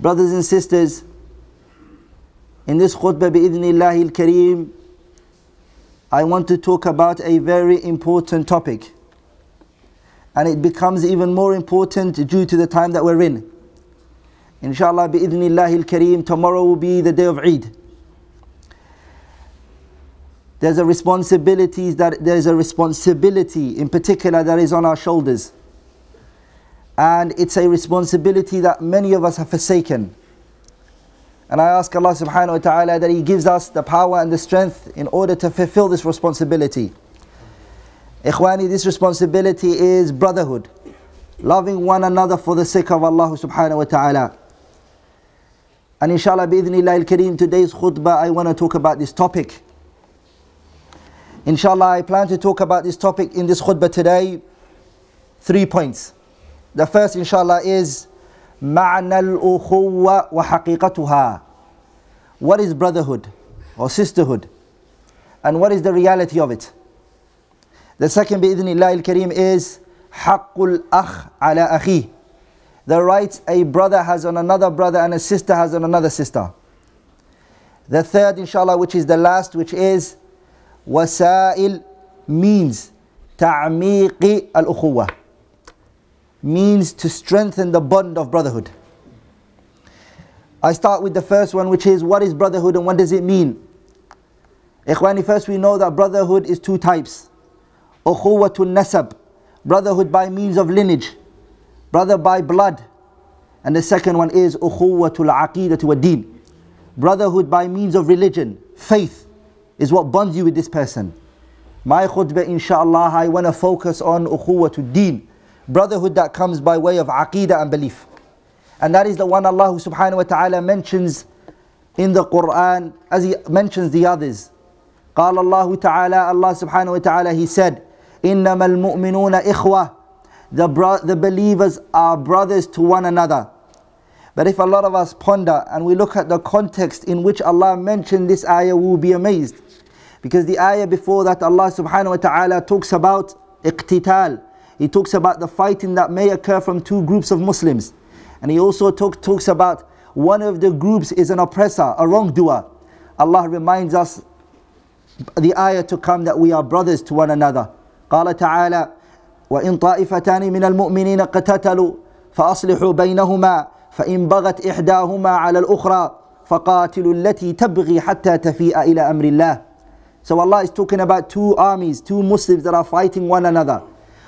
Brothers and sisters, in this khutbah bi'idhnillahi al-kareem, I want to talk about a very important topic. And it becomes even more important due to the time that we're in. Inshallah, bi'idhnillahi al-kareem, tomorrow will be the day of Eid. There's a responsibility that there's a responsibility in particular that is on our shoulders and it's a responsibility that many of us have forsaken. And I ask Allah subhanahu wa ta'ala that He gives us the power and the strength in order to fulfill this responsibility. Ikhwani, this responsibility is brotherhood, loving one another for the sake of Allah subhanahu wa ta'ala. And inshallah, bi'idhnillah al-kareem, today's khutbah, I want to talk about this topic. Inshallah, I plan to talk about this topic in this khutbah today. Three points. The first, inshallah, is معنى الأخوة وحقيقتها. What is brotherhood or sisterhood? And what is the reality of it? The second, بإذن الله الكريم, is حق الأخ على أخيه. The rights a brother has on another brother and a sister has on another sister. The third, inshallah, which is the last, which is wasail means تعميق الأخوة means to strengthen the bond of brotherhood. I start with the first one, which is what is brotherhood and what does it mean? Ikhwani, first we know that brotherhood is two types. tu nasab, brotherhood by means of lineage, brother by blood. And the second one is ukhuwatul aqidatu wa deen. Brotherhood by means of religion, faith is what bonds you with this person. My khutbah, inshallah, I want to focus on ukhuwatul deen brotherhood that comes by way of aqidah and belief. And that is the one Allah subhanahu wa ta'ala mentions in the Quran as He mentions the others. قال الله تعالى Allah subhanahu wa ta'ala He said إنما المؤمنون إخوة the, bro- the believers are brothers to one another. But if a lot of us ponder and we look at the context in which Allah mentioned this ayah, we will be amazed. Because the ayah before that, Allah subhanahu wa ta'ala talks about iqtital, he talks about the fighting that may occur from two groups of Muslims. And he also talk, talks about one of the groups is an oppressor, a wrongdoer. Allah reminds us the ayah to come that we are brothers to one another. قال تعالى وإن طائفتان من المؤمنين قتتلوا فأصلحوا بينهما فإن بغت إحداهما على الأخرى فقاتلوا التي تبغي حتى تفيء إلى أمر الله So Allah is talking about two armies, two Muslims that are fighting one another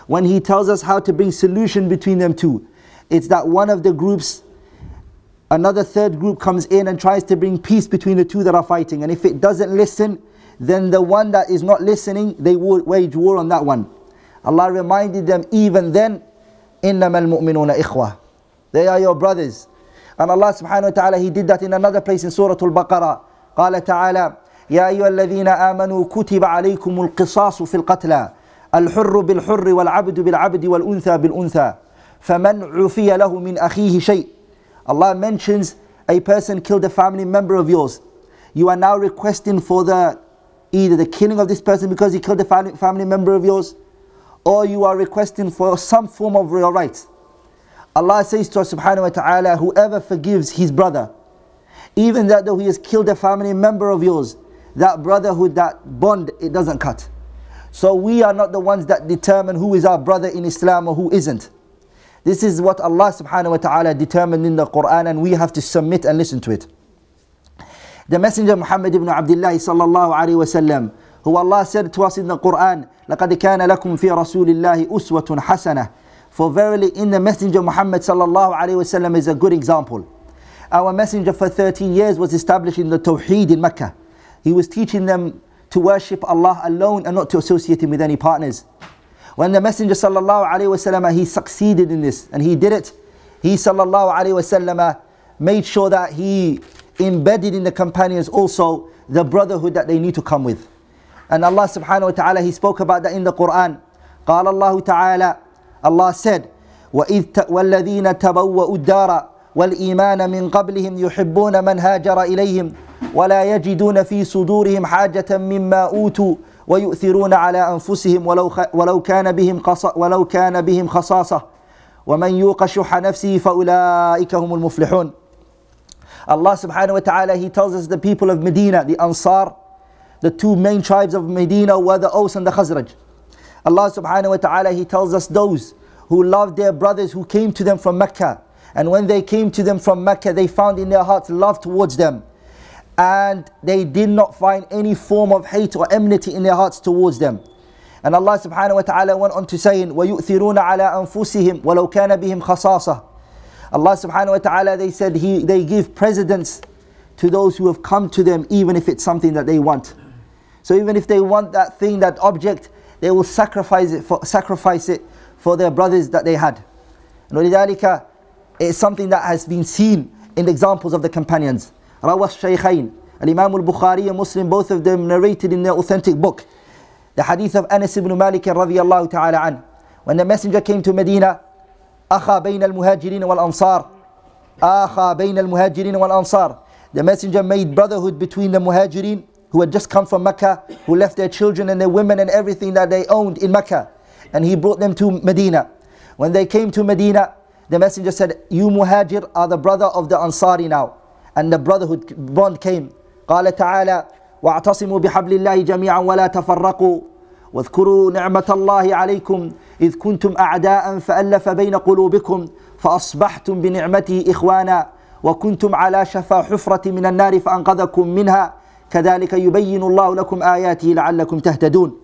when he tells us how to bring solution between them two. It's that one of the groups, another third group comes in and tries to bring peace between the two that are fighting. And if it doesn't listen, then the one that is not listening, they will wage war on that one. Allah reminded them even then, إِنَّمَا الْمُؤْمِنُونَ إِخْوَةً They are your brothers. And Allah subhanahu wa ta'ala, He did that in another place in Surah Al-Baqarah. قال تعالى يا أيها الذين آمنوا كتب عليكم القصاص في القتلى الحر بالحر والعبد بالعبد والأنثى بالأنثى فمن عفي له من أخيه شيء Allah mentions a person killed a family member of yours you are now requesting for the either the killing of this person because he killed a family, family member of yours or you are requesting for some form of real rights Allah says to us subhanahu wa ta'ala whoever forgives his brother even that though he has killed a family member of yours that brotherhood that bond it doesn't cut so we are not the ones that determine who is our brother in Islam or who isn't. This is what Allah subhanahu wa ta'ala determined in the Quran and we have to submit and listen to it. The Messenger Muhammad ibn Abdullah sallallahu alayhi wa sallam, who Allah said to us in the Quran, لَقَدْ كَانَ لَكُمْ فِي رَسُولِ اللَّهِ أُسْوَةٌ حَسَنَةٌ For verily in the Messenger Muhammad sallallahu alayhi wa sallam is a good example. Our Messenger for 13 years was established in the Tawheed in Mecca. He was teaching them to worship Allah alone and not to associate Him with any partners. When the Messenger sallallahu alaihi wasallam he succeeded in this and he did it, he sallallahu alaihi wasallam made sure that he embedded in the companions also the brotherhood that they need to come with. And Allah subhanahu wa ta'ala he spoke about that in the Quran. قال الله تعالى Allah said وَإِذْ وَالَّذِينَ تَبَوَّأُوا الدَّارَ والإيمان من قبلهم يحبون من هاجر إليهم ولا يجدون في صدورهم حاجة مما أوتوا ويؤثرون على أنفسهم ولو ولو كان بهم قص ولو كان بهم خصاصة ومن يوق شح نفسه فأولئك هم المفلحون Allah subhanahu wa ta'ala, He tells us the people of Medina, the Ansar, the two main tribes of Medina were the Aus and the Khazraj. Allah subhanahu wa ta'ala, He tells us those who loved their brothers who came to them from Mecca. And when they came to them from Mecca, they found in their hearts love towards them. And they did not find any form of hate or enmity in their hearts towards them. And Allah subhanahu wa ta'ala went on to saying, وَيُؤْثِرُونَ عَلَىٰ أَنفُسِهِمْ وَلَوْ كَانَ بِهِمْ خَصَاصَةً Allah subhanahu wa ta'ala, they said, he, they give precedence to those who have come to them even if it's something that they want. So even if they want that thing, that object, they will sacrifice it for, sacrifice it for their brothers that they had. And ولذلك it is something that has been seen in the examples of the companions. Rawas Shaykhain, Al-Imam al-Bukhari and Muslim, both of them narrated in their authentic book. The hadith of Anas ibn Malik radiyallahu ta'ala an. When the messenger came to Medina, أخى بين المهاجرين والأنصار أخى بين المهاجرين والأنصار The messenger made brotherhood between the muhajirin who had just come from Mecca, who left their children and their women and everything that they owned in Mecca. And he brought them to Medina. When they came to Medina, The messenger said, you muhajir are the brother of the Ansari now. And the brotherhood bond came. قال تعالى واعتصموا بحبل الله جميعا ولا تفرقوا واذكروا نعمة الله عليكم إذ كنتم أعداء فألف بين قلوبكم فأصبحتم بنعمته إخوانا وكنتم على شفا حفرة من النار فأنقذكم منها كذلك يبين الله لكم آياته لعلكم تهتدون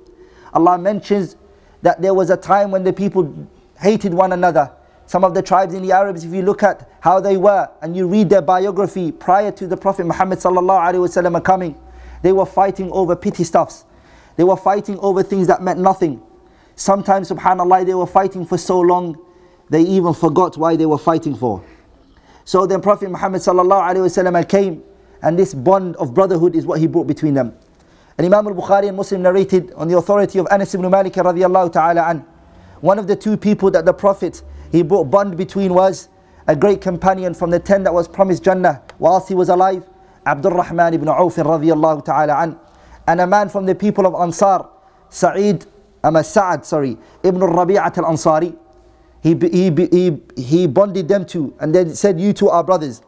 Allah mentions that there was a time when the people hated one another Some of the tribes in the Arabs, if you look at how they were and you read their biography prior to the Prophet Muhammad coming, they were fighting over petty stuffs. They were fighting over things that meant nothing. Sometimes, subhanAllah, they were fighting for so long, they even forgot why they were fighting for. So then Prophet Muhammad came and this bond of brotherhood is what he brought between them. And Imam al-Bukhari and Muslim narrated on the authority of Anas ibn Malik ta'ala an, one of the two people that the Prophet he brought bond between was a great companion from the ten that was promised Jannah whilst he was alive, Abdul Rahman ibn Auf radiyallahu ta'ala an. And a man from the people of Ansar, Sa'id, um, Sa'ad, sorry, Ibn Rabi'at al-Ansari. He, he, he, he bonded them two and then said, you two are brothers.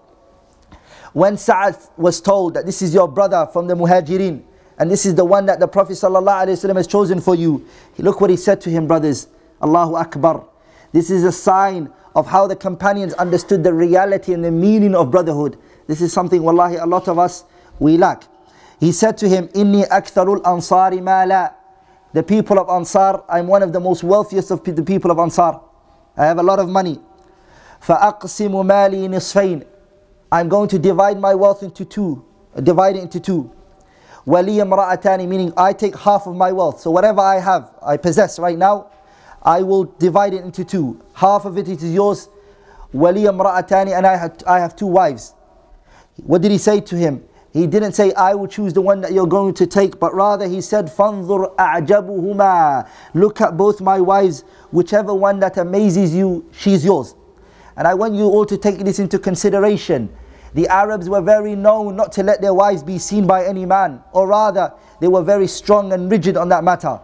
When Sa'ad was told that this is your brother from the Muhajirin, and this is the one that the Prophet wasallam has chosen for you. Look what he said to him, brothers. Allahu Akbar. This is a sign of how the companions understood the reality and the meaning of brotherhood. This is something, wallahi, a lot of us, we lack. He said to him, إِنِّي أَكْثَرُ الْأَنصَارِ مَالًا The people of Ansar, I'm one of the most wealthiest of the people of Ansar. I have a lot of money. فَأَقْسِمُ مَالِي نِصْفَيْنِ I'm going to divide my wealth into two. Divide it into two. وَلِيَ مْرَأَتَانِ Meaning, I take half of my wealth. So whatever I have, I possess right now, I will divide it into two. Half of it is yours. Wali amra'atani, and I have, I have two wives. What did he say to him? He didn't say, I will choose the one that you're going to take, but rather he said, فَانْظُرْ أَعْجَبُهُمَا Look at both my wives, whichever one that amazes you, she's yours. And I want you all to take this into consideration. The Arabs were very known not to let their wives be seen by any man, or rather, they were very strong and rigid on that matter.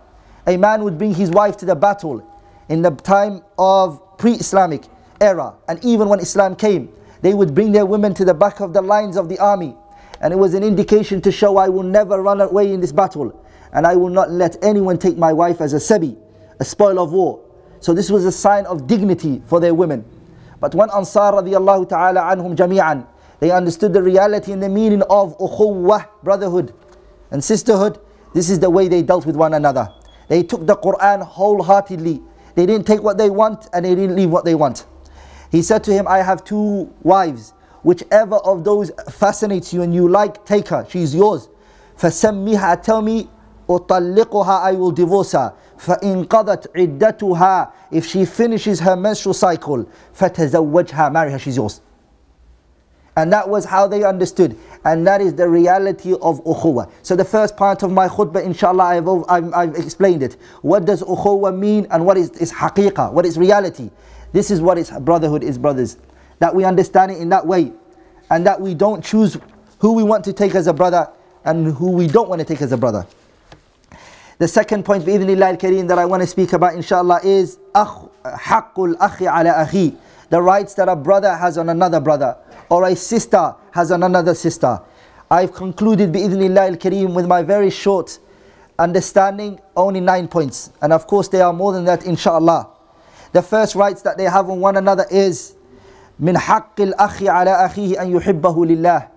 A man would bring his wife to the battle in the time of pre-Islamic era and even when Islam came, they would bring their women to the back of the lines of the army. And it was an indication to show I will never run away in this battle. And I will not let anyone take my wife as a sebi, a spoil of war. So this was a sign of dignity for their women. But when Ansar radiallahu ta'ala anhum jami'an, they understood the reality and the meaning of ukhuwah, brotherhood and sisterhood. This is the way they dealt with one another. They took the Quran wholeheartedly they didn't take what they want and they didn't leave what they want. He said to him, I have two wives. Whichever of those fascinates you and you like, take her. She's yours. فَسَمِّهَا Tell me, أُطَلِّقُهَا I will divorce her. فإنقضت عِدَّتُهَا If she finishes her menstrual cycle, فَتَزَوَّجْهَا Marry her, she's yours. And that was how they understood and that is the reality of ukhuwa. So the first part of my khutbah, inshallah, I've, I've, I've explained it. What does ukhuwa mean and what is, is haqiqah, what is reality? This is what is brotherhood is, brothers. That we understand it in that way and that we don't choose who we want to take as a brother and who we don't want to take as a brother. The second point, bi'idhnillah al-kareem, that I want to speak about, inshallah, is حَقُّ الْأَخِ عَلَى أَخِي The rights that a brother has on another brother or a sister has an another sister. I've concluded bi'idhnillah al-kareem with my very short understanding, only nine points. And of course there are more than that inshallah. The first rights that they have on one another is min haqqil akhi ala akhihi an yuhibbahu lillah.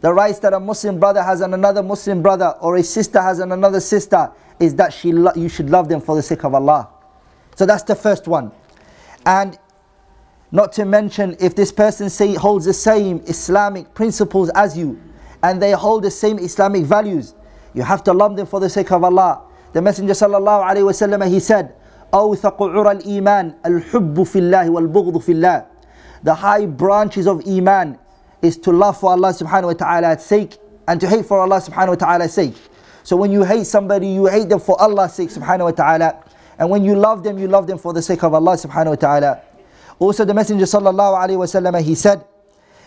The rights that a Muslim brother has on another Muslim brother or a sister has on another sister is that she you should love them for the sake of Allah. So that's the first one. And not to mention if this person say, holds the same Islamic principles as you and they hold the same Islamic values, you have to love them for the sake of Allah. The Messenger sallallahu alaihi wasallam he said, iman al الإيمان الحب في الله والبغض في الله The high branches of Iman is to love for Allah subhanahu wa ta'ala's sake and to hate for Allah subhanahu wa ta'ala's sake. So when you hate somebody, you hate them for Allah's sake subhanahu wa ta'ala. And when you love them, you love them for the sake of Allah subhanahu wa ta'ala. Also the Messenger sallallahu alaihi wasallam he said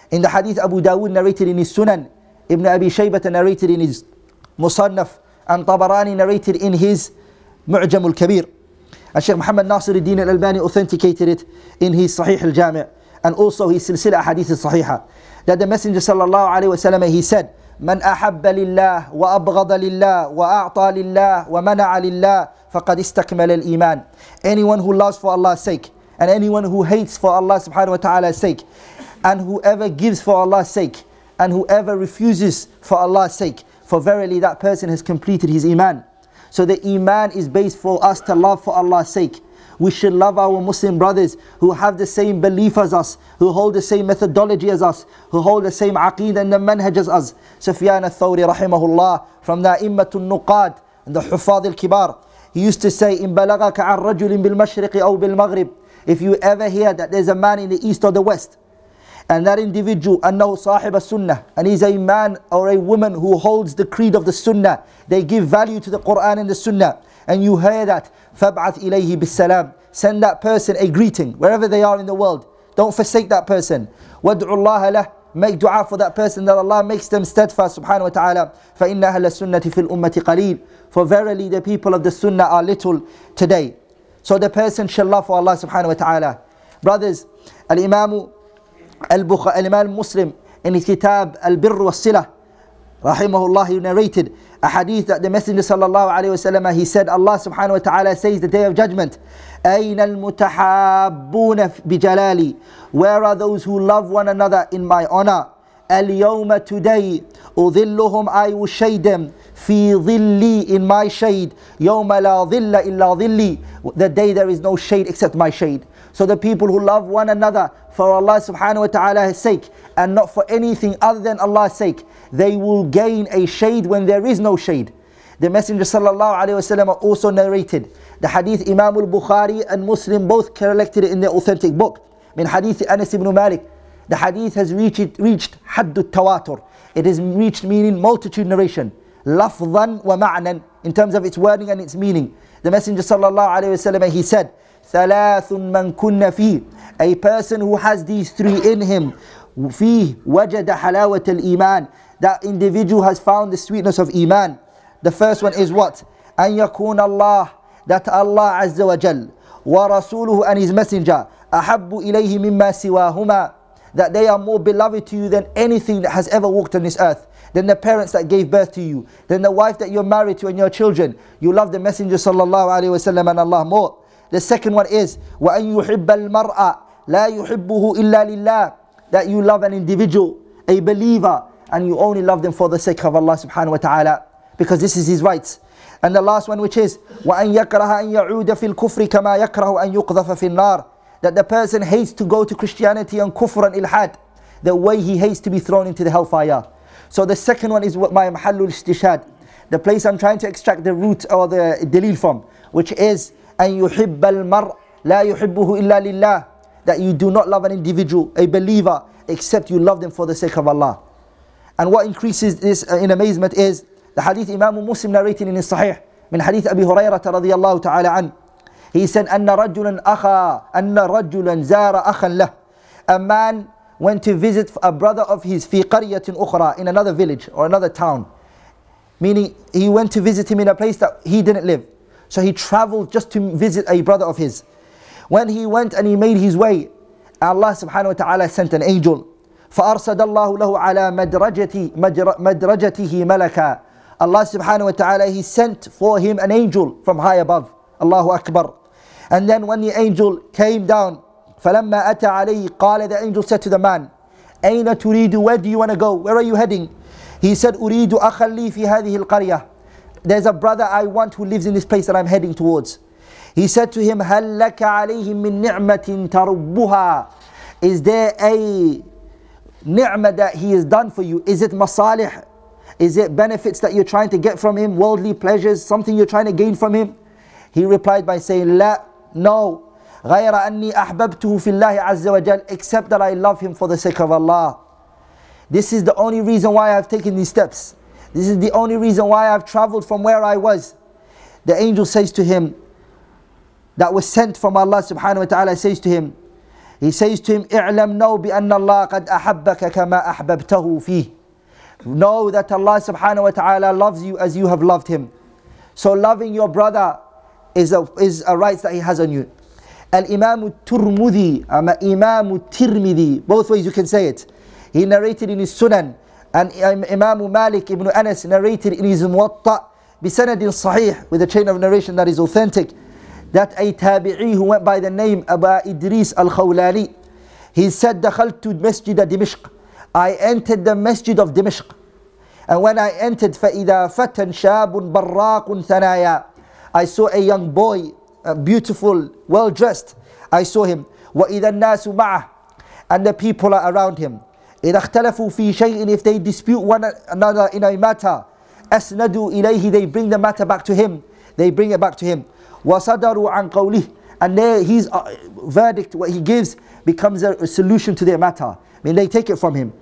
in the hadith Abu Dawud narrated in his Sunan, Ibn Abi Shaybah narrated in his Musannaf, and Tabarani narrated in his Mu'jam al-Kabir. And Sheikh Muhammad Nasir al-Din al-Albani authenticated it in his Sahih al-Jami' and also his Silsila Hadith al-Sahiha. That the Messenger sallallahu alaihi wasallam he said, من أحب لله وأبغض لله وأعطى لله ومنع لله فقد استكمل الإيمان. Anyone who loves for Allah's sake and anyone who hates for Allah subhanahu wa ta'ala's sake, and whoever gives for Allah's sake, and whoever refuses for Allah's sake, for verily that person has completed his iman. So the iman is based for us to love for Allah's sake. We should love our Muslim brothers who have the same belief as us, who hold the same methodology as us, who hold the same aqid and the manhaj as us. Sufyan al-Thawri rahimahullah from the Immatul Nuqad and the Hufad al-Kibar. He used to say, إن بلغك عن رجل بالمشرق أو بالمغرب if you ever hear that there's a man in the east or the west, and that individual, أنه صاحب sunnah, and he's a man or a woman who holds the creed of the sunnah, they give value to the Quran and the sunnah, and you hear that, فَابْعَثْ إِلَيْهِ بِالسَّلَامِ Send that person a greeting, wherever they are in the world. Don't forsake that person. وَادْعُ Allah lah make dua for that person that Allah makes them steadfast subhanahu wa ta'ala فَإِنَّ أَهْلَ فِي الْأُمَّةِ قَلِيلٍ For verily the people of the sunnah are little today so the person shall love for Allah subhanahu wa ta'ala. Brothers, Al-Imam Al-Imam Muslim in his kitab Al-Birr wa-Silah, rahimahullah, he narrated a hadith that the Messenger sallallahu alayhi wasallam he said, Allah subhanahu wa ta'ala says the day of judgment, أَيْنَ الْمُتَحَابُّونَ بِجَلَالِي Where are those who love one another in my honor? الْيَوْمَ today, أُظِلُّهُمْ I will shade them fi dhilli, in my shade, yawma la dhilla illa dhilli, the day there is no shade except my shade. So the people who love one another for Allah subhanahu wa ta'ala's sake and not for anything other than Allah's sake, they will gain a shade when there is no shade. The Messenger sallallahu alayhi wasallam also narrated the hadith Imam al-Bukhari and Muslim both collected it in their authentic book. Min hadith Anas ibn Malik. The hadith has reached, reached haddut tawatur. It has reached meaning multitude narration lafzan wa ma'nan in terms of its wording and its meaning. The Messenger sallallahu alaihi wasallam he said, ثلاث من kunna fi." A person who has these three in him, fi wajada حلاوة الإيمان iman That individual has found the sweetness of iman. The first one is what? أن يكون الله that Allah عز وجل ورسوله and his messenger أحب إليه مما سواهما that they are more beloved to you than anything that has ever walked on this earth then the parents that gave birth to you, then the wife that you're married to and your children. You love the Messenger sallallahu alaihi wasallam and Allah more. The second one is وَأَن يُحِبَّ الْمَرْأَ لَا يُحِبُّهُ إِلَّا لِلَّهِ That you love an individual, a believer, and you only love them for the sake of Allah subhanahu wa ta'ala. Because this is his rights. And the last one which is وَأَن يَكْرَهَ أَن يَعُودَ فِي الْكُفْرِ كَمَا يَكْرَهُ أَن يُقْذَفَ فِي النَّارِ That the person hates to go to Christianity and kufr and ilhad the way he hates to be thrown into the hellfire. So the second one is what my mahallul istishad, the place I'm trying to extract the root or the delil from, which is أن يحب المرء لا يحبه إلا لله that you do not love an individual, a believer, except you love them for the sake of Allah. And what increases this uh, in amazement is the hadith Imam Muslim narrating in his Sahih من حديث أبي هريرة رضي الله تعالى عنه He said أن رجلا أخا أن رجلا زار أخا له A man went to visit a brother of his fi qaryatin ukhra in another village or another town meaning he went to visit him in a place that he didn't live so he traveled just to visit a brother of his when he went and he made his way Allah subhanahu wa ta'ala sent an angel فأرصد الله له على مدرجته مدرجته ملكا Allah subhanahu wa ta'ala he sent for him an angel from high above Allahu Akbar and then when the angel came down فَلَمَّا أَتَى عَلَيْهِ قَالَ The angel said to the man, أَيْنَ تُرِيدُ Where do you want to go? Where are you heading? He said, أُرِيدُ أَخًا لِي فِي هَذِهِ الْقَرْيَةِ There's a brother I want who lives in this place that I'm heading towards. He said to him, هَلْ لَكَ مِن نِعْمَةٍ تَرُبُّهَا Is there a نِعْمَةَ that he has done for you? Is it masalih? Is it benefits that you're trying to get from him? Worldly pleasures? Something you're trying to gain from him? He replied by saying, La, no. غير أني أحببته في الله عز وجل except that I love him for the sake of Allah. This is the only reason why I've taken these steps. This is the only reason why I've traveled from where I was. The angel says to him, that was sent from Allah subhanahu wa ta'ala says to him, he says to him, اعلم know بأن الله قد أحبك كما أحببته فيه. Know that Allah subhanahu wa ta'ala loves you as you have loved him. So loving your brother is a, is a right that he has on you. الإمام imam أما إمام Tirmidhi, both ways you can say it. He narrated in his Sunan, and Imam Malik ibn Anas narrated in his Muwatta, بسند صحيح, with a chain of narration that is authentic, that a tabi'i who went by the name Aba Idris al-Khawlali, he said, دخلت مسجد دمشق. I entered the masjid of Dimashq. And when I entered, فَإِذَا فَتَنْ شَابٌ بَرَّاقٌ ثَنَايَا I saw a young boy Uh, beautiful, well dressed. I saw him. وَإِذَا النَّاسُ مَعَهُ And the people are around him. إِذَا اخْتَلَفُوا فِي شَيْءٍ If they dispute one another in a matter, أَسْنَدُوا إِلَيْهِ They bring the matter back to him. They bring it back to him. وَصَدَرُوا عَنْ قَوْلِهِ And their, his uh, verdict, what he gives, becomes a, a solution to their matter. I mean, they take it from him.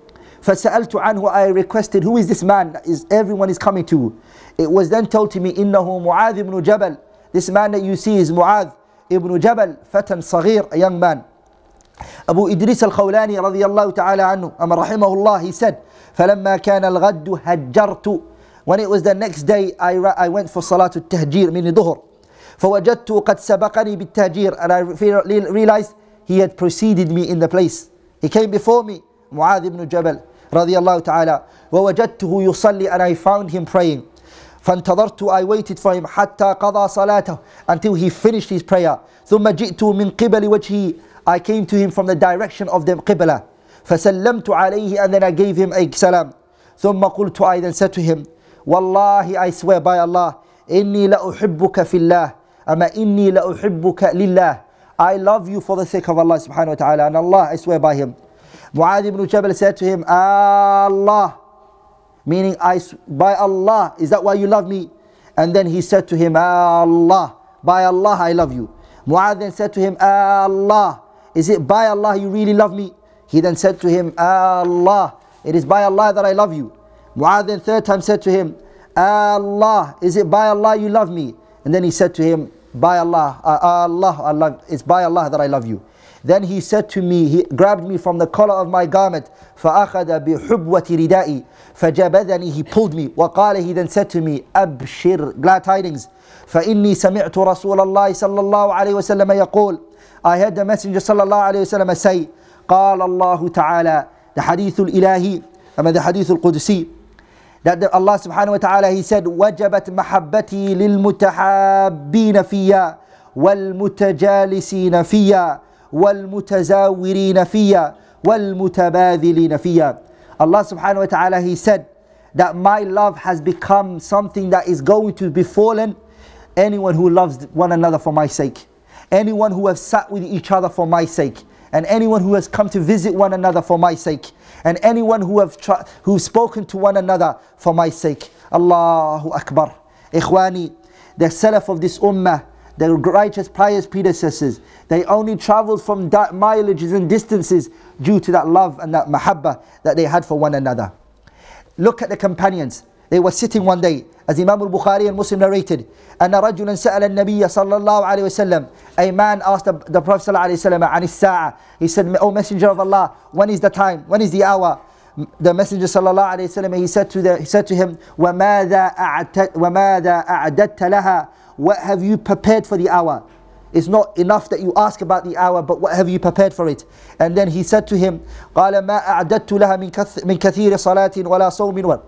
فَسَأَلْتُ عَنْهُ I requested, who is this man is everyone is coming to? It was then told to me, إِنَّهُ مُعَاذِ بْنُ جَبَلٍ This man that you see is Mu'adh ibn Jabal, Fatan Saghir, a young man. Abu Idris al-Khawlani radiallahu ta'ala anhu, Amar rahimahullah, he said, فَلَمَّا كَانَ الْغَدُّ هَجَّرْتُ When it was the next day, I, I went for Salatul Tahjir, meaning Dhuhr. فوجدت قد سبقني بالتهجير and I realized he had preceded me in the place he came before me معاذ بن جبل رضي الله تعالى ووجدته يصلي and I found him praying فانتظرت I waited for him حتى قضى صلاته until he finished his prayer ثم جئت من قبل وجهه I came to him from the direction of the قبلة فسلمت عليه and then I gave him a salam ثم قلت I then said to him والله I swear by Allah إني لأحبك في الله أما إني لأحبك لله I love you for the sake of Allah subhanahu wa ta'ala and Allah I swear by him Muad ibn Jabal said to him Allah meaning I, by Allah, is that why you love me? And then he said to him, Allah, by Allah I love you. Mu'adh then said to him, Allah, is it by Allah you really love me? He then said to him, Allah, it is by Allah that I love you. Mu'adh then third time said to him, Allah, is it by Allah you love me? And then he said to him, by Allah, uh, Allah, it's by Allah that I love you. Then he said to me, he grabbed me from the collar of my garment, فأخذ بحبوة ردائي, فجبذني, he pulled me, وقال, he then said to me, أبشر, glad tidings, فإني سمعت رسول الله صلى الله عليه وسلم يقول, I heard the messenger صلى الله عليه وسلم say, قال الله تعالى, the hadith الإلهي, أما the hadith القدسي, that the, Allah subhanahu wa ta'ala, he said, وجبت محبتي للمتحابين فيا والمتجالسين فيا وَالْمُتَزَاوِرِينَ فِيَّا وَالْمُتَبَاذِلِينَ فِيَّا Allah subhanahu wa ta'ala, He said that my love has become something that is going to befallen anyone who loves one another for my sake. Anyone who has sat with each other for my sake. And anyone who has come to visit one another for my sake. And anyone who have who've spoken to one another for my sake. Allahu Akbar. Ikhwani, the Salaf of this Ummah, their righteous pious predecessors. They only traveled from mileages and distances due to that love and that mahabbah that they had for one another. Look at the companions. They were sitting one day, as Imam al-Bukhari and Muslim narrated, أَنَّ رَجُلًا سَأَلَ النَّبِيَّ sallallahu اللَّهُ عَلَيْهِ A man asked the, the Prophet sallallahu عن الساعة. He said, O oh, Messenger of Allah, when is the time? When is the hour? The Messenger sallallahu alayhi wa sallam, he said to, he said to him, وَمَاذَا أَعْدَدْتَ لَهَا what have you prepared for the hour? It's not enough that you ask about the hour, but what have you prepared for it? And then he said to him, قال ما أعددت لها من كثير صلاة ولا صوم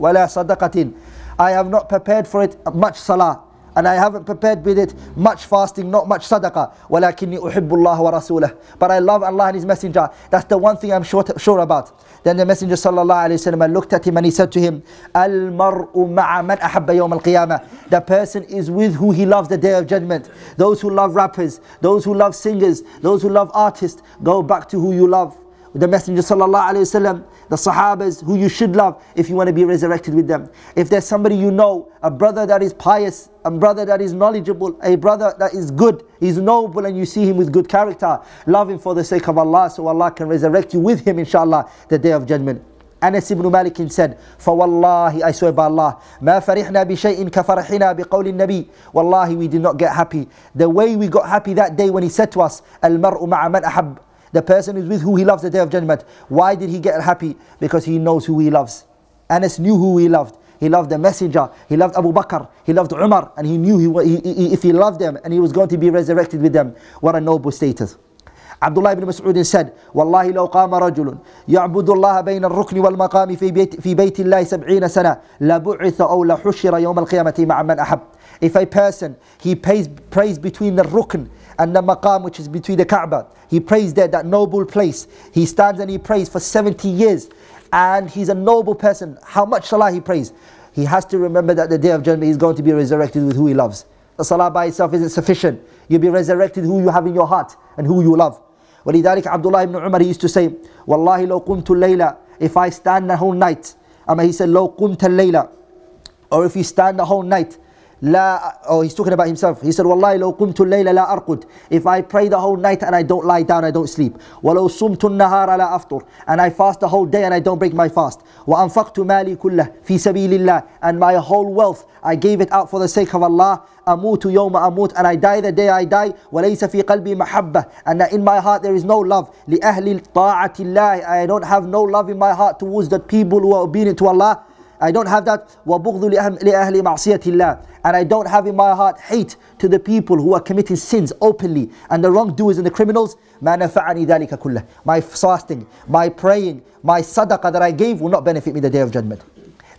ولا صدقة I have not prepared for it much salah and I haven't prepared with it much fasting, not much sadaqah. ولكني أحب الله ورسوله. But I love Allah and His Messenger. That's the one thing I'm sure, sure about. Then the Messenger وسلم, looked at him and he said to him, Al mar'u The person is with who he loves the day of judgment. Those who love rappers, those who love singers, those who love artists, go back to who you love the Messenger وسلم, the Sahabas who you should love if you want to be resurrected with them. If there's somebody you know, a brother that is pious, a brother that is knowledgeable, a brother that is good, he's noble and you see him with good character, love him for the sake of Allah so Allah can resurrect you with him inshallah the day of judgment. Anas ibn Malik said, فَوَاللَّهِ I swear by Allah, مَا فَرِحْنَا بِشَيْءٍ كَفَرَحِنَا بِقَوْلِ النَّبِي Wallahi, we did not get happy. The way we got happy that day when he said to us, الْمَرْءُ مَعَ مَنْ أَحَبَّ the person is with who he loves the day of judgment. Why did he get happy? Because he knows who he loves. Anas knew who he loved. He loved the messenger. He loved Abu Bakr. He loved Umar. And he knew he, he, he, if he loved them and he was going to be resurrected with them. What a noble status. Abdullah ibn Mas'ud said, والله لو قام رجل يعبد الله بين الركن والمقام في بيت, في بيت الله سبعين سنة لبعث أو لحشر يوم القيامة مع من if a person, he prays, prays between the rukn and the maqam which is between the Kaaba. He prays there, that noble place. He stands and he prays for 70 years. And he's a noble person. How much salah he prays? He has to remember that the day of judgment he's going to be resurrected with who he loves. The salah by itself isn't sufficient. You'll be resurrected who you have in your heart and who you love. ولذلك Abdullah ibn Umar used to say, Wallahi لو قمت الليلة, if I stand the whole night. I he said, لو قمت الليلة, or if you stand the whole night, oh, he's talking about himself. He said, Wallahi, لو قمت الليل لا أرقد. If I pray the whole night and I don't lie down, I don't sleep. ولو صمت النهار لا أفطر. And I fast the whole day and I don't break my fast. وأنفقت مالي كله في سبيل الله. And my whole wealth, I gave it out for the sake of Allah. أموت يوم أموت. And I die the day I die. وليس في قلبي محبة. And in my heart there is no love. لأهل طاعة الله. I don't have no love in my heart towards the people who are obedient to Allah. I don't have that وَبُغْضُ لِأَهْلِ مَعْصِيَةِ اللَّهِ And I don't have in my heart hate to the people who are committing sins openly and the wrongdoers and the criminals. مَا نَفَعَنِي ذَلِكَ كُلَّهِ My fasting, my praying, my sadaqah that I gave will not benefit me the day of judgment.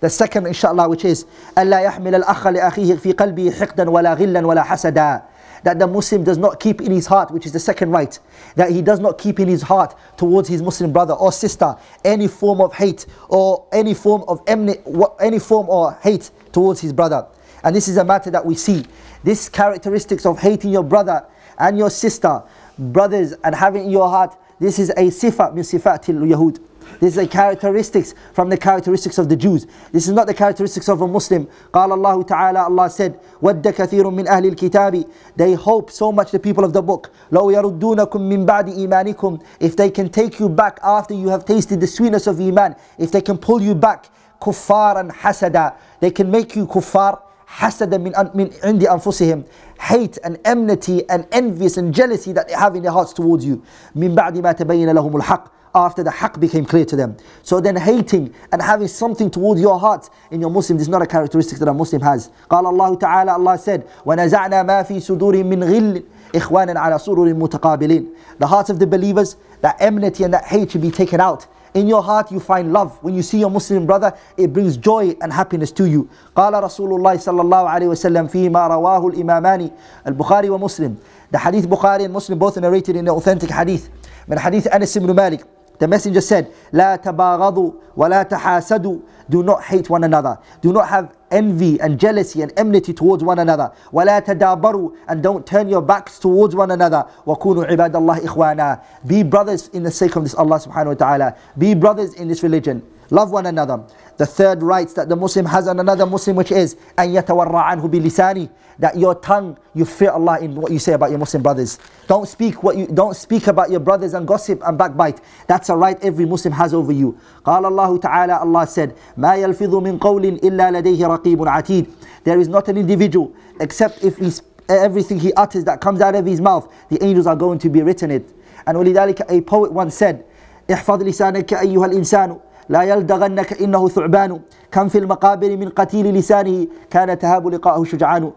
The second inshallah which is أَلَّا يَحْمِلَ الْأَخَ لِأَخِيهِ فِي قَلْبِهِ حِقْدًا وَلَا غِلًّا وَلَا حَسَدًا that the Muslim does not keep in his heart, which is the second right, that he does not keep in his heart towards his Muslim brother or sister any form of hate or any form of any form or hate towards his brother. And this is a matter that we see. This characteristics of hating your brother and your sister, brothers, and having in your heart, this is a sifa min sifatil yahud. This is a characteristics from the characteristics of the Jews. This is not the characteristics of a Muslim. قال الله تعالى Allah said, وَدَّ كَثِيرٌ مِّنْ أَهْلِ الْكِتَابِ They hope so much the people of the book. لَوْ يَرُدُّونَكُم مِّن بَعْدِ إِيمَانِكُمْ If they can take you back after you have tasted the sweetness of Iman. If they can pull you back. كُفَّارًا حَسَدًا They can make you كفار حسدا من من عند انفسهم hate and enmity and envious and jealousy that they have in their hearts towards you من بعد ما تبين لهم الحق after the haqq became clear to them. So then hating and having something towards your heart in your Muslim, this is not a characteristic that a Muslim has. قال الله تعالى, Allah said, وَنَزَعْنَا مَا فِي صُدُورٍ مِّن غِلٍّ إِخْوَانًا عَلَى سُرُورٍ مُتَقَابِلِينَ The hearts of the believers, that enmity and that hate should be taken out. In your heart you find love. When you see your Muslim brother, it brings joy and happiness to you. قال رسول الله صلى الله عليه وسلم فيما رواه الإمامان البخاري ومسلم The hadith Bukhari and Muslim both narrated in the authentic hadith. من حديث أنس بن مالك the messenger said, لا تباغضوا ولا تحاسدوا Do not hate one another. Do not have envy and jealousy and enmity towards one another. ولا تدابروا And don't turn your backs towards one another. وكونوا عباد الله إخوانا Be brothers in the sake of this Allah subhanahu wa ta'ala. Be brothers in this religion. Love one another. The third rights that the Muslim has on another Muslim, which is أن يتورع عنه بلساني, that your tongue, you fear Allah in what you say about your Muslim brothers. Don't speak what you don't speak about your brothers and gossip and backbite. That's a right every Muslim has over you. قال الله تعالى, Allah said, ما يلفظ من قول إلا لديه رقيب عتيد. There is not an individual except if everything he utters that comes out of his mouth, the angels are going to be written it. And ولذلك a poet once said, احفظ لسانك أيها الإنسان لا يلدغنك إنه ثعبان كم في المقابر من قتيل لسانه كان تهاب لقاءه شجعان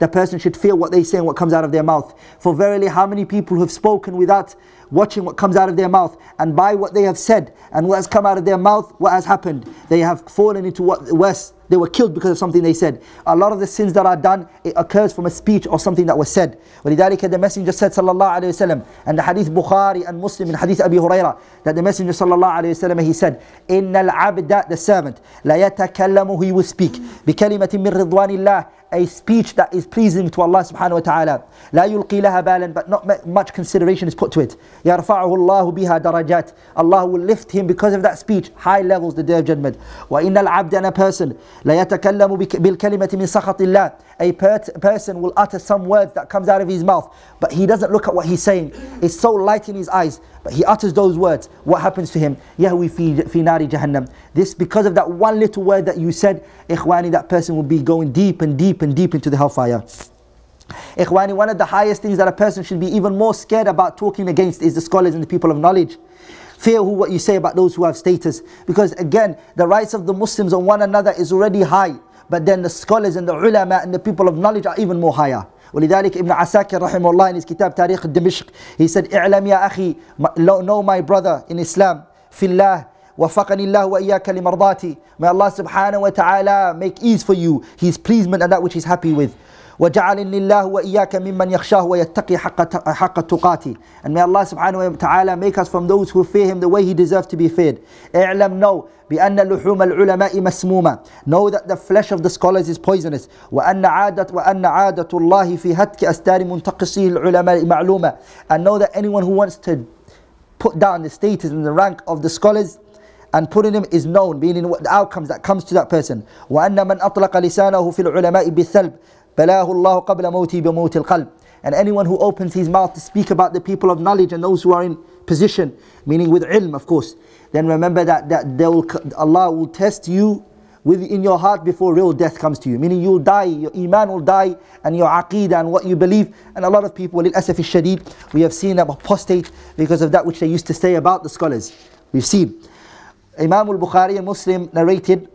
The person should feel what they say and what comes out of their mouth. For verily, how many people who have spoken without watching what comes out of their mouth and by what they have said and what has come out of their mouth, what has happened. They have fallen into what worse. They were killed because of something they said. A lot of the sins that are done, it occurs from a speech or something that was said. ولذلك the Messenger said sallallahu alayhi wasallam and the hadith Bukhari and Muslim and hadith Abi Huraira that the Messenger sallallahu alayhi wasallam he said إِنَّ الْعَبْدَ the servant la يَتَكَلَّمُ he will speak بِكَلِمَةٍ مِّن رِضْوَانِ اللَّهِ a speech that is pleasing to Allah subhanahu wa ta'ala. لا يلقي لها بالا but not much consideration is put to it. يَرْفَعُهُ اللَّهُ بِهَا Allah will lift him because of that speech, high levels the day of judgment. وَإِنَّ الْعَبْدَ and a person لَيَتَكَلَّمُ بِالْكَلِمَةِ مِنْ سَخَطِ اللَّهِ A per person will utter some words that comes out of his mouth, but he doesn't look at what he's saying. It's so light in his eyes, but he utters those words. What happens to him? يَهْوِي فِي, في نَارِ جَهَنَّمِ This, because of that one little word that you said, إخواني, that person will be going deep and deep and deep into the hellfire. Ikhwani, one of the highest things that a person should be even more scared about talking against is the scholars and the people of knowledge. Fear who, what you say about those who have status. Because again, the rights of the Muslims on one another is already high. But then the scholars and the ulama and the people of knowledge are even more higher. ولذلك ابن عساكر رحمه الله in his kitab تاريخ دمشق he said اعلم يا أخي know my brother in Islam في الله وفقني الله وإياك لمرضاتي may Allah subhanahu wa ta'ala make ease for you his pleasement and that which he's happy with وجعل لله وإياك ممن يخشاه ويتقي حق, حق تقاتي and may Allah subhanahu wa ta'ala make us from those who fear him the way he deserves to be feared اعلم know بأن لحوم العلماء مسمومة know that the flesh of the scholars is poisonous وأن عادة وأن عادة الله في هتك أستار منتقصي العلماء معلومة and know that anyone who wants to put down the status and the rank of the scholars and putting him is known, meaning what the outcomes that comes to that person. وأن من أطلق لسانه في العلماء بالثلب بلاه الله قبل موتي بموت القلب and anyone who opens his mouth to speak about the people of knowledge and those who are in position, meaning with ilm, of course, then remember that, that they will, Allah will test you within your heart before real death comes to you. Meaning you'll die, your iman will die, and your aqidah and what you believe. And a lot of people, للأسف shadid, we have seen them apostate because of that which they used to say about the scholars. We've seen. Imam al-Bukhari and Muslim narrated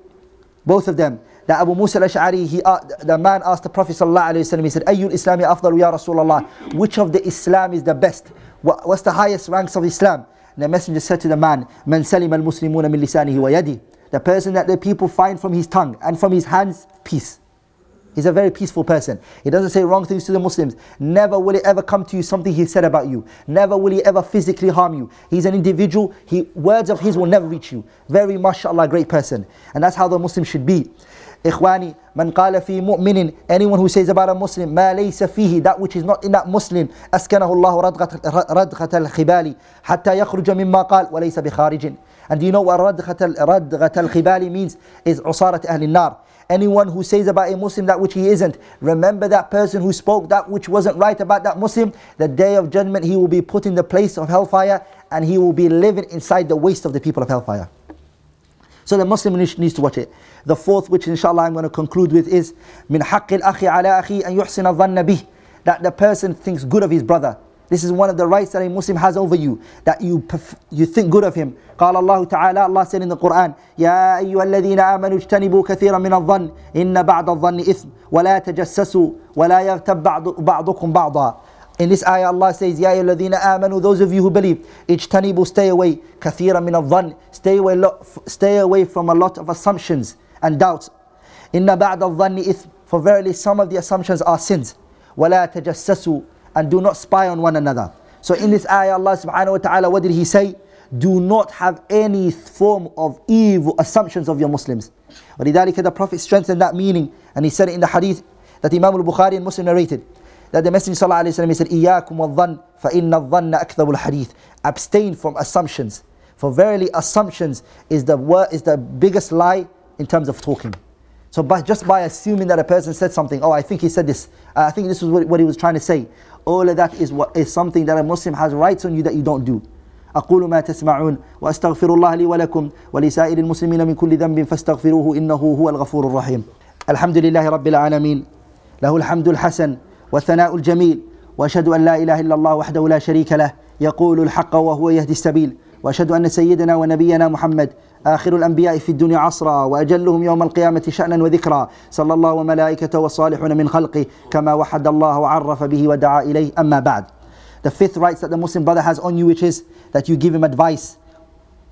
both of them now Abu Musa al-Ash'ari, he, uh, the man asked the Prophet sallallahu he said, Ayyul Islami afdal ya Rasulullah? Which of the Islam is the best? What's the highest ranks of Islam? And the messenger said to the man, Man salim al al-Muslimûn min lisanihi wa yadi. The person that the people find from his tongue and from his hands, peace. He's a very peaceful person. He doesn't say wrong things to the Muslims. Never will it ever come to you something he said about you. Never will he ever physically harm you. He's an individual. He, words of his will never reach you. Very mashallah great person. And that's how the Muslim should be. Ikhwani, من قال في مؤمن anyone who says about a Muslim, ما ليس فيه that which is not in that Muslim, أسكنه الله radghat al-khibali, حتى يخرج مما قال وليس بخارجٍ And do you know what radghat al-khibali means? Is عصارة أهل النار Anyone who says about a Muslim that which he isn't, remember that person who spoke that which wasn't right about that Muslim, the day of judgment he will be put in the place of hellfire and he will be living inside the waste of the people of hellfire. So the Muslim needs to watch it. The fourth, which inshallah I'm going to conclude with, is min haqqil akhi ala akhi an yuhsina dhanna bih. That the person thinks good of his brother. This is one of the rights that a Muslim has over you, that you you think good of him. قال الله تعالى Allah said in the Quran يا أيها الذين آمنوا اجتنبوا كثيرا من الظن إن بعض الظن إثم ولا تجسسوا ولا يغتب بعض بعضكم بعضا In this ayah Allah says يا أيها الذين آمنوا those of you who believe اجتنبوا stay away كثيرا من الظن stay away, stay away from a lot of assumptions and doubts. Inna ba'd al-dhanni for verily some of the assumptions are sins. وَلَا تَجَسَّسُوا And do not spy on one another. So in this ayah, Allah subhanahu wa ta'ala, what did He say? Do not have any form of evil assumptions of your Muslims. ولذلك the Prophet strengthened that meaning and he said in the hadith that Imam al-Bukhari and Muslim narrated that the Messenger sallallahu alayhi wa sallam said إِيَّاكُمْ وَالظَّنْ فَإِنَّ الظَّنَّ أَكْذَبُ الْحَدِيثِ Abstain from assumptions. For verily assumptions is the, is the biggest lie in terms of talking. So by, just by assuming that a person said something, oh, I think he said this, uh, I think this was what, what, he was trying to say. All of that is, what, is something that a Muslim has rights on you that you don't do. أقول ما تسمعون وأستغفر الله لي ولكم ولسائر المسلمين من كل ذنب فاستغفروه إنه هو الغفور الرحيم الحمد لله رب العالمين له الحمد الحسن والثناء الجميل وأشهد أن لا إله إلا الله وحده لا شريك له يقول الحق وهو يهدي السبيل وأشهد أن سيدنا ونبينا محمد آخر الأنبياء في الدنيا عصرا وأجلهم يوم القيامة شأنا وذكرا صلى الله وملائكته والصالحون من خلقه كما وحد الله وعرف به ودعا إليه أما بعد The fifth rights that the Muslim brother has on you which is that you give him advice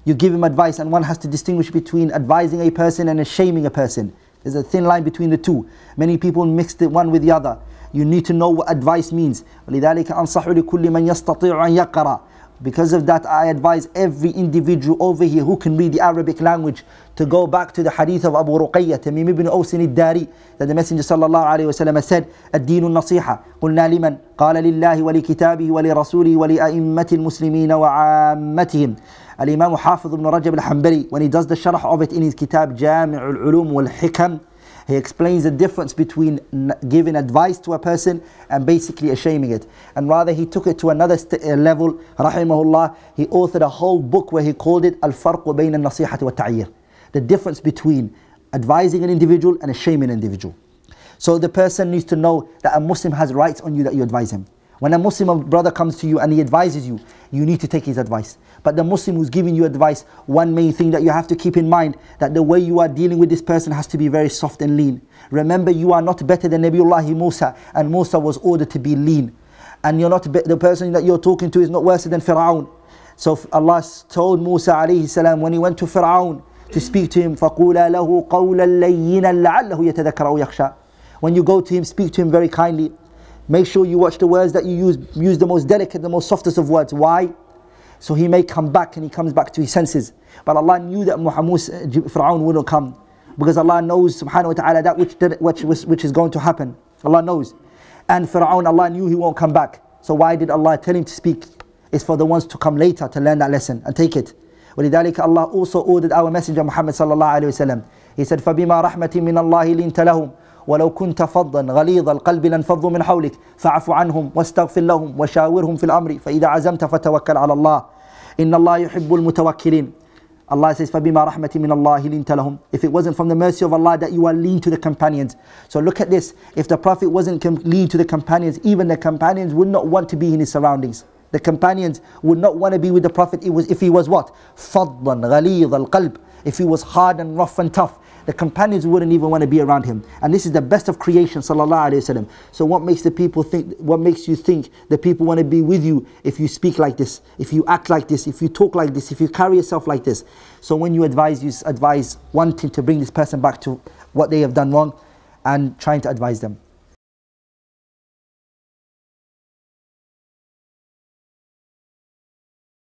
You give him advice and one has to distinguish between advising a person and shaming a person There's a thin line between the two Many people mix the one with the other You need to know what advice means ولذلك أنصح لكل من يستطيع أن يقرأ Because of that, I advise every individual over here who can read the Arabic language to go back to the hadith of Abu Ruqayyah, Tamim ibn Awsin al-Dari, that the Messenger sallallahu alayhi wasallam said, الدين النصيحة قلنا لمن قال لله ولكتابه ولرسوله ولأئمة المسلمين وعامتهم الإمام حافظ ibn Rajab al-Hanbali when he does the sharh of it in his kitab جامع العلوم والحكم he explains the difference between giving advice to a person and basically shaming it. And rather, he took it to another uh, level. Rahimahullah, he authored a whole book where he called it Al Farq Bayn al Nasihati wa Ta'ir. The difference between advising an individual and shaming an individual. So the person needs to know that a Muslim has rights on you that you advise him. When a Muslim brother comes to you and he advises you, you need to take his advice. But the Muslim who's giving you advice, one main thing that you have to keep in mind that the way you are dealing with this person has to be very soft and lean. Remember, you are not better than Nabiullah Musa, and Musa was ordered to be lean. And you're not the person that you're talking to is not worse than Fir'aun. So Allah told Musa alayhi when he went to Fir'aun to speak to him, When you go to him, speak to him very kindly. Make sure you watch the words that you use. Use the most delicate, the most softest of words. Why? So he may come back and he comes back to his senses. But Allah knew that Muhammad, uh, Fir'aun wouldn't come. Because Allah knows, subhanahu wa ta'ala, that which, did, which, which is going to happen. Allah knows. And Fir'aun, Allah knew he won't come back. So why did Allah tell him to speak? It's for the ones to come later to learn that lesson and take it. ولذلك Allah also ordered our messenger Muhammad صلى الله عليه وسلم. He said, فَبِمَا رَحْمَةٍ مِّنَ اللَّهِ لِنْتَ لَهُمْ ولو كنت فظا غليظ القلب لانفضوا من حولك فاعف عنهم واستغفر لهم وشاورهم في الأمر فإذا عزمت فتوكل على الله إن الله يحب المتوكلين Allah says, فَبِمَا رَحْمَةٍ مِّنَ اللَّهِ لِنْتَ لَهُمْ If it wasn't from the mercy of Allah that you are lean to the companions. So look at this. If the Prophet wasn't lean to the companions, even the companions would not want to be in his surroundings. The companions would not want to be with the Prophet if he was what? فَضًّا غَلِيظَ الْقَلْب If he was hard and rough and tough. the companions wouldn't even want to be around him. And this is the best of creation, sallallahu alayhi wasallam. So what makes the people think what makes you think the people want to be with you if you speak like this, if you act like this, if you talk like this, if you carry yourself like this? So when you advise, you advise wanting to bring this person back to what they have done wrong and trying to advise them.